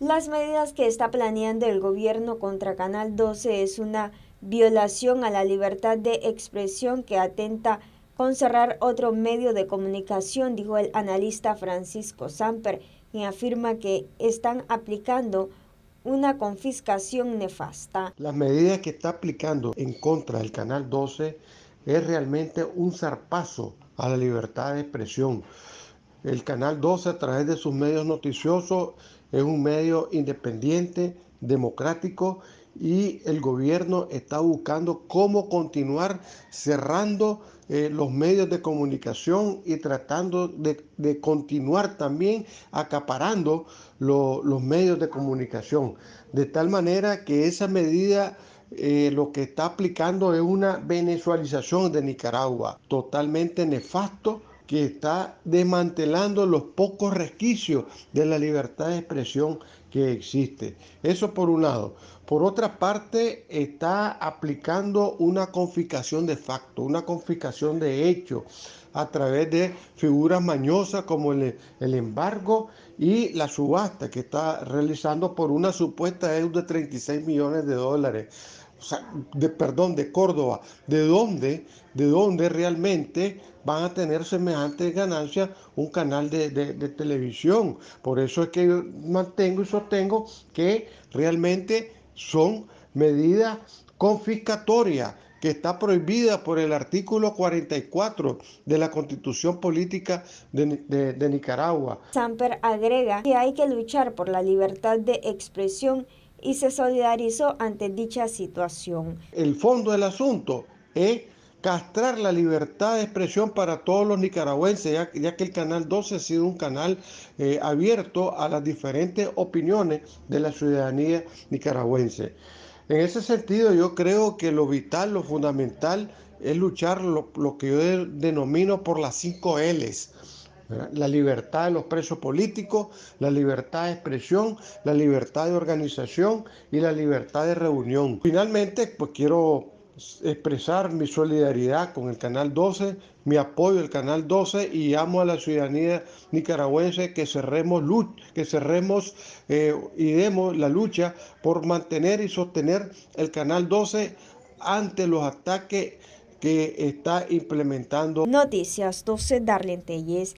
Las medidas que está planeando el gobierno contra Canal 12 es una violación a la libertad de expresión que atenta con cerrar otro medio de comunicación, dijo el analista Francisco Samper, quien afirma que están aplicando una confiscación nefasta. Las medidas que está aplicando en contra del Canal 12 es realmente un zarpazo a la libertad de expresión. El Canal 12 a través de sus medios noticiosos es un medio independiente, democrático y el gobierno está buscando cómo continuar cerrando eh, los medios de comunicación y tratando de, continuar también acaparando los medios de comunicación. De tal manera que esa medida eh, lo que está aplicando es una venezualización de Nicaragua, totalmente nefasto que está desmantelando los pocos resquicios de la libertad de expresión que existe. Eso por un lado. Por otra parte, está aplicando una confiscación de facto, una confiscación de hecho a través de figuras mañosas como el, el embargo y la subasta que está realizando por una supuesta deuda de 36 millones de dólares de, perdón, de Córdoba, de dónde, de dónde realmente van a tener semejantes ganancia un canal de, televisión. Por eso es que yo mantengo y sostengo que realmente son medidas confiscatorias que está prohibida por el artículo 44 de la Constitución Política de, de Nicaragua. Samper agrega que hay que luchar por la libertad de expresión y se solidarizó ante dicha situación. El fondo del asunto es castrar la libertad de expresión para todos los nicaragüenses, ya, que el Canal 12 ha sido un canal eh, abierto a las diferentes opiniones de la ciudadanía nicaragüense. En ese sentido, yo creo que lo vital, lo fundamental, es luchar lo, lo que yo denomino por las cinco L's la libertad de los presos políticos, la libertad de expresión, la libertad de organización y la libertad de reunión. Finalmente, pues quiero expresar mi solidaridad con el Canal 12, mi apoyo al Canal 12 y amo a la ciudadanía nicaragüense que cerremos, que cerremos eh, y demos la lucha por mantener y sostener el Canal 12 ante los ataques que está implementando. Noticias 12, Darlene